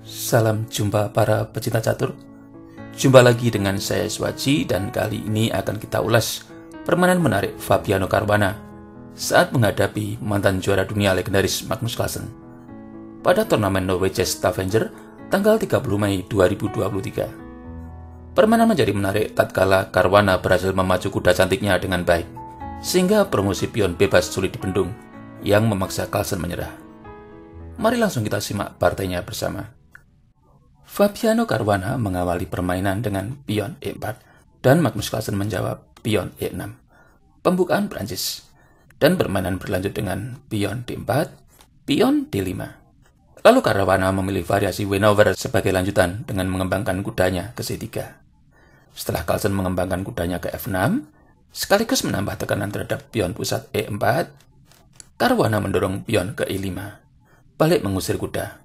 Salam jumpa para pecinta catur. Jumpa lagi dengan saya Swaji dan kali ini akan kita ulas permainan menarik Fabiano Caruana saat menghadapi mantan juara dunia legendaris Magnus Carlsen pada turnamen Norwegian Stavanger tanggal 30 Mei 2023. Permainan menjadi menarik tatkala Caruana berhasil memacu kuda cantiknya dengan baik, sehingga promosi pion bebas sulit dibendung, yang memaksa Carlsen menyerah. Mari langsung kita simak partainya bersama. Fabiano Caruana mengawali permainan dengan pion E4 dan Magnus Carlsen menjawab pion E6. Pembukaan Prancis. Dan permainan berlanjut dengan pion D4, pion D5. Lalu Caruana memilih variasi Winover sebagai lanjutan dengan mengembangkan kudanya ke C3. Setelah Carlsen mengembangkan kudanya ke F6, sekaligus menambah tekanan terhadap pion pusat E4, Caruana mendorong pion ke E5, balik mengusir kuda.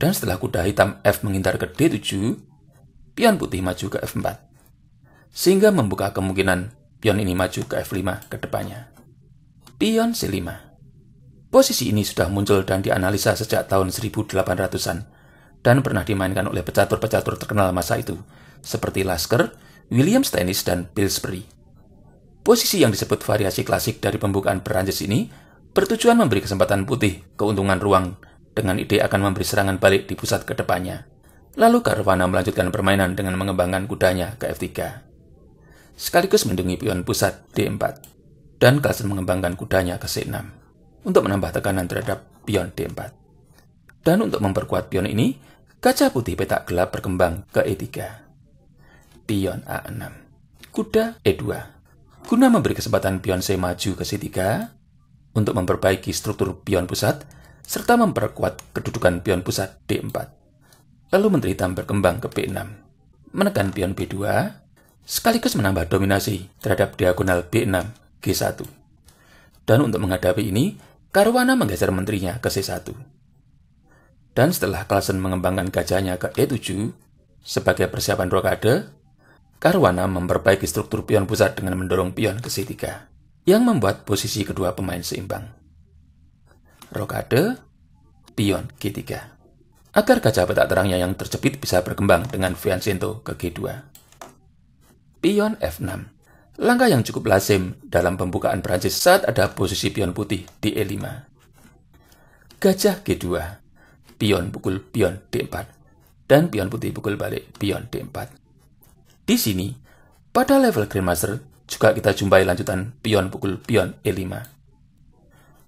Dan setelah kuda hitam F menghindar ke D7, pion putih maju ke F4. Sehingga membuka kemungkinan pion ini maju ke F5 ke depannya. Pion C5 Posisi ini sudah muncul dan dianalisa sejak tahun 1800-an dan pernah dimainkan oleh pecatur-pecatur terkenal masa itu, seperti Lasker, William Stennis, dan Pillsbury. Posisi yang disebut variasi klasik dari pembukaan Perancis ini bertujuan memberi kesempatan putih keuntungan ruang dengan ide akan memberi serangan balik di pusat kedepannya. Lalu Karwana melanjutkan permainan dengan mengembangkan kudanya ke F3. Sekaligus mendengi pion pusat D4. Dan Kelsen mengembangkan kudanya ke C6 untuk menambah tekanan terhadap pion D4. Dan untuk memperkuat pion ini, gajah putih petak gelap berkembang ke E3. Pion A6. Kuda E2. Guna memberi kesempatan pion C maju ke C3 untuk memperbaiki struktur pion pusat serta memperkuat kedudukan pion pusat D4. Lalu menteri hitam berkembang ke B6, menekan pion B2, sekaligus menambah dominasi terhadap diagonal B6, G1. Dan untuk menghadapi ini, Karwana menggeser menterinya ke C1. Dan setelah Klasen mengembangkan gajahnya ke E7, sebagai persiapan rokade, Karwana memperbaiki struktur pion pusat dengan mendorong pion ke C3, yang membuat posisi kedua pemain seimbang rokade, pion G3. Agar gajah petak terangnya yang terjepit bisa berkembang dengan fiancento ke G2. Pion F6. Langkah yang cukup lazim dalam pembukaan perancis saat ada posisi pion putih di E5. Gajah G2. Pion pukul pion D4. Dan pion putih pukul balik pion D4. Di sini, pada level Grandmaster juga kita jumpai lanjutan pion pukul pion E5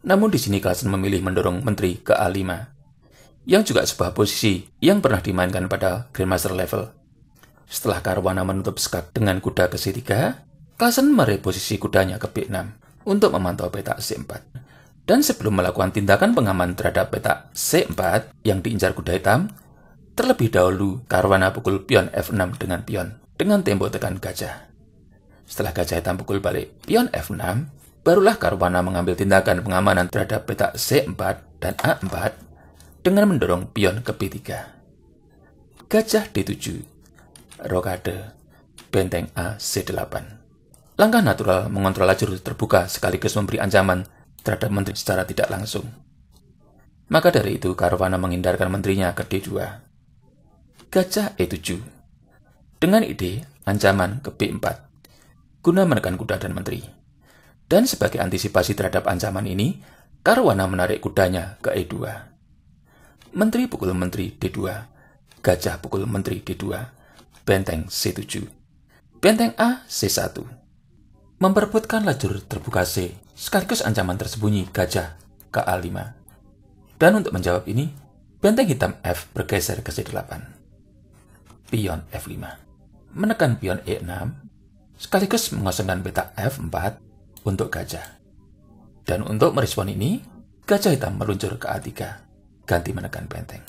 namun di sini Carlsen memilih mendorong menteri ke A5, yang juga sebuah posisi yang pernah dimainkan pada Grandmaster level. Setelah Karwana menutup skak dengan kuda ke C3, Carlsen mereposisi kudanya ke B6 untuk memantau petak C4. Dan sebelum melakukan tindakan pengaman terhadap petak C4 yang diincar kuda hitam, terlebih dahulu Karwana pukul pion F6 dengan pion dengan tembok tekan gajah. Setelah gajah hitam pukul balik pion F6, Barulah Karwana mengambil tindakan pengamanan terhadap peta C4 dan A4 dengan mendorong pion ke B3. Gajah D7, rokade, benteng A C8. Langkah natural mengontrol lajur terbuka sekaligus memberi ancaman terhadap menteri secara tidak langsung. Maka dari itu Karwana menghindarkan menterinya ke D2. Gajah E7. Dengan ide ancaman ke B4 guna menekan kuda dan menteri. Dan sebagai antisipasi terhadap ancaman ini, Karwana menarik kudanya ke E2. Menteri pukul menteri D2, gajah pukul menteri D2, benteng C7, benteng A C1. Memperbutkan lajur terbuka C sekaligus ancaman tersembunyi gajah ke a 5 Dan untuk menjawab ini, benteng hitam F bergeser ke C8. Pion F5 menekan pion E6 sekaligus mengosongkan beta F4 untuk gajah. Dan untuk merespon ini, gajah hitam meluncur ke A3, ganti menekan benteng.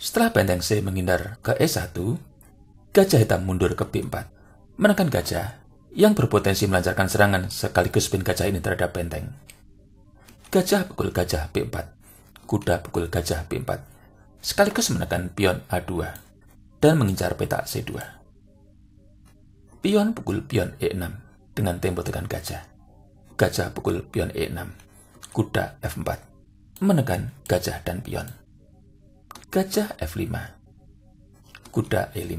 Setelah benteng C menghindar ke E1, gajah hitam mundur ke B4, menekan gajah yang berpotensi melancarkan serangan sekaligus pin gajah ini terhadap benteng. Gajah pukul gajah B4, kuda pukul gajah B4, sekaligus menekan pion A2 dan mengincar petak C2. Pion pukul pion E6, dengan tempo tekan gajah. Gajah pukul pion E6, kuda F4, menekan gajah dan pion. Gajah F5, kuda E5.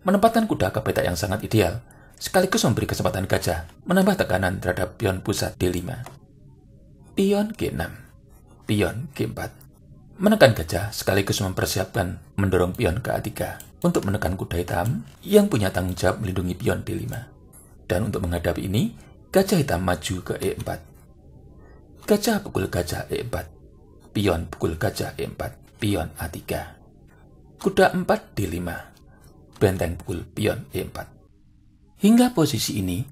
Menempatkan kuda ke petak yang sangat ideal, sekaligus memberi kesempatan gajah menambah tekanan terhadap pion pusat D5. Pion G6, pion G4. Menekan gajah sekaligus mempersiapkan mendorong pion ke A3 untuk menekan kuda hitam yang punya tanggung jawab melindungi pion D5. Dan untuk menghadapi ini, gajah hitam maju ke E4. Gajah pukul gajah E4. Pion pukul gajah E4. Pion A3. Kuda 4 D5. Benteng pukul pion E4. Hingga posisi ini,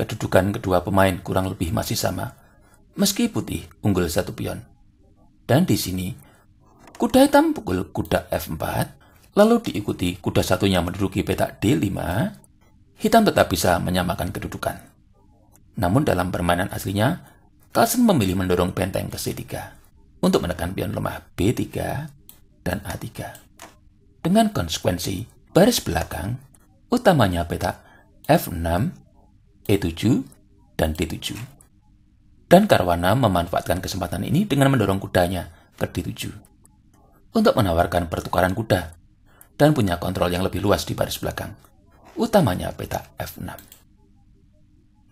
kedudukan kedua pemain kurang lebih masih sama, meski putih unggul satu pion. Dan di sini, kuda hitam pukul kuda F4, lalu diikuti kuda satunya menduduki petak D5, hitam tetap bisa menyamakan kedudukan. Namun dalam permainan aslinya, Carlsen memilih mendorong benteng ke C3 untuk menekan pion lemah B3 dan A3. Dengan konsekuensi baris belakang, utamanya petak F6, E7, e dan D7. Dan Karwana memanfaatkan kesempatan ini dengan mendorong kudanya ke D7 untuk menawarkan pertukaran kuda dan punya kontrol yang lebih luas di baris belakang utamanya peta F6.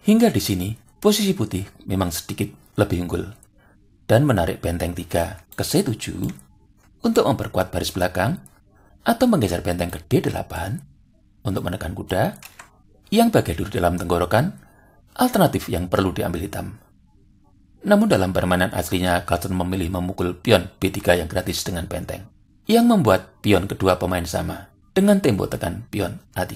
Hingga di sini, posisi putih memang sedikit lebih unggul dan menarik benteng 3 ke C7 untuk memperkuat baris belakang atau menggeser benteng ke D8 untuk menekan kuda yang bagai duri dalam tenggorokan alternatif yang perlu diambil hitam. Namun dalam permainan aslinya, Carlton memilih memukul pion B3 yang gratis dengan benteng, yang membuat pion kedua pemain sama dengan tembok tekan pion A3.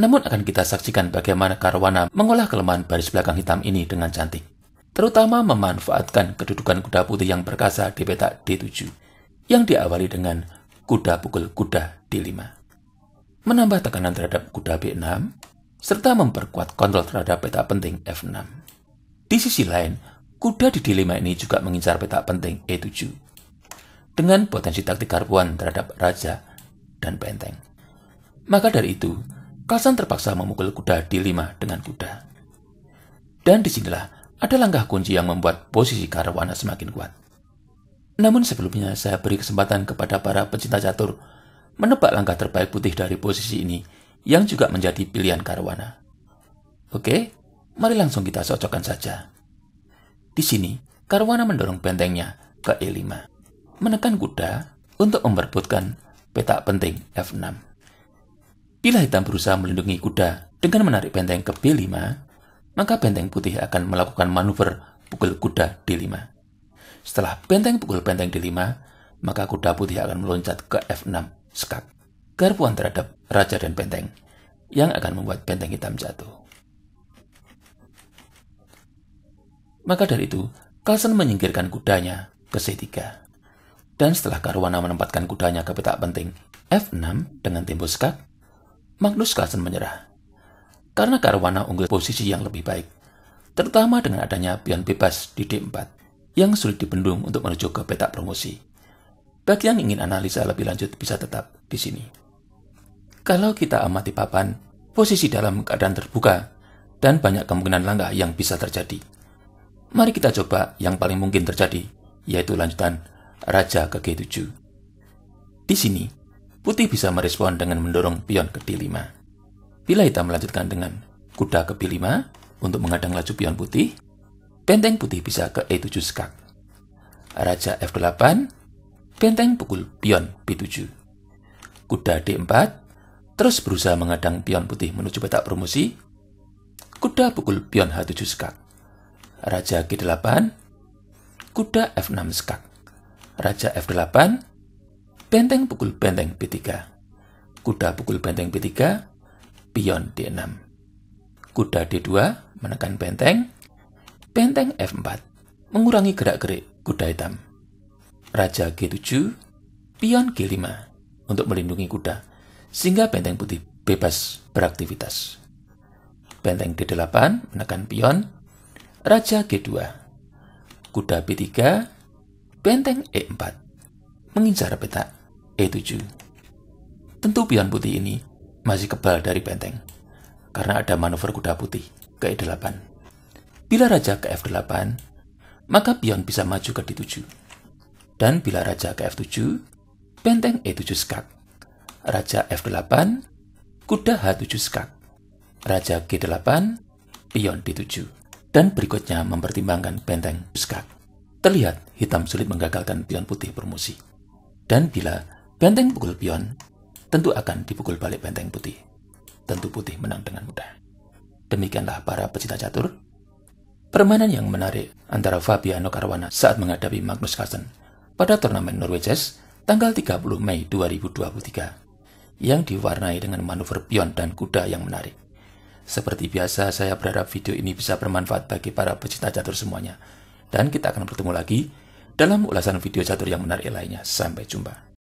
Namun akan kita saksikan bagaimana Karwana mengolah kelemahan baris belakang hitam ini dengan cantik, terutama memanfaatkan kedudukan kuda putih yang perkasa di petak D7, yang diawali dengan kuda pukul kuda D5. Menambah tekanan terhadap kuda B6, serta memperkuat kontrol terhadap peta penting F6. Di sisi lain, kuda di D5 ini juga mengincar peta penting E7. Dengan potensi taktik karbuan terhadap raja, dan benteng. Maka dari itu, Kalsan terpaksa memukul kuda D5 dengan kuda. Dan disinilah ada langkah kunci yang membuat posisi Karawana semakin kuat. Namun sebelumnya saya beri kesempatan kepada para pecinta catur menebak langkah terbaik putih dari posisi ini yang juga menjadi pilihan Karawana. Oke, mari langsung kita cocokkan saja. Di sini, Karawana mendorong bentengnya ke E5, menekan kuda untuk memperbutkan Petak penting F6. Bila hitam berusaha melindungi kuda dengan menarik benteng ke B5, maka benteng putih akan melakukan manuver pukul kuda D5. Setelah benteng pukul benteng D5, maka kuda putih akan meloncat ke F6 skak. Garpuan terhadap raja dan benteng yang akan membuat benteng hitam jatuh. Maka dari itu, Carlsen menyingkirkan kudanya ke C3 dan setelah Karwana menempatkan kudanya ke petak penting F6 dengan tempo skak, Magnus Carlsen menyerah. Karena Karwana unggul posisi yang lebih baik, terutama dengan adanya pion bebas di D4 yang sulit dibendung untuk menuju ke petak promosi. Bagi yang ingin analisa lebih lanjut bisa tetap di sini. Kalau kita amati papan, posisi dalam keadaan terbuka dan banyak kemungkinan langkah yang bisa terjadi. Mari kita coba yang paling mungkin terjadi, yaitu lanjutan raja ke G7. Di sini, putih bisa merespon dengan mendorong pion ke D5. Bila hitam melanjutkan dengan kuda ke B5 untuk menghadang laju pion putih, benteng putih bisa ke E7 skak. Raja F8, benteng pukul pion B7. Kuda D4, terus berusaha menghadang pion putih menuju petak promosi. Kuda pukul pion H7 skak. Raja G8, kuda F6 skak. Raja F8, benteng pukul benteng B3, kuda pukul benteng B3, pion D6. Kuda D2 menekan benteng, benteng F4 mengurangi gerak-gerik kuda hitam. Raja G7, pion G5 untuk melindungi kuda, sehingga benteng putih bebas beraktivitas. Benteng D8 menekan pion, Raja G2, kuda B3 Benteng E4 mengincar peta E7. Tentu pion putih ini masih kebal dari benteng karena ada manuver kuda putih ke E8. Bila raja ke F8, maka pion bisa maju ke D7. Dan bila raja ke F7, benteng E7 skak. Raja F8, kuda H7 skak. Raja G8, pion D7. Dan berikutnya mempertimbangkan benteng skak. Terlihat hitam sulit menggagalkan pion putih bermusi. Dan bila benteng pukul pion, tentu akan dipukul balik benteng putih. Tentu putih menang dengan mudah. Demikianlah para pecinta catur. Permainan yang menarik antara Fabiano Caruana saat menghadapi Magnus Carlsen pada turnamen Norwegian tanggal 30 Mei 2023 yang diwarnai dengan manuver pion dan kuda yang menarik. Seperti biasa, saya berharap video ini bisa bermanfaat bagi para pecinta catur semuanya. Dan kita akan bertemu lagi dalam ulasan video catur yang menarik lainnya. Sampai jumpa.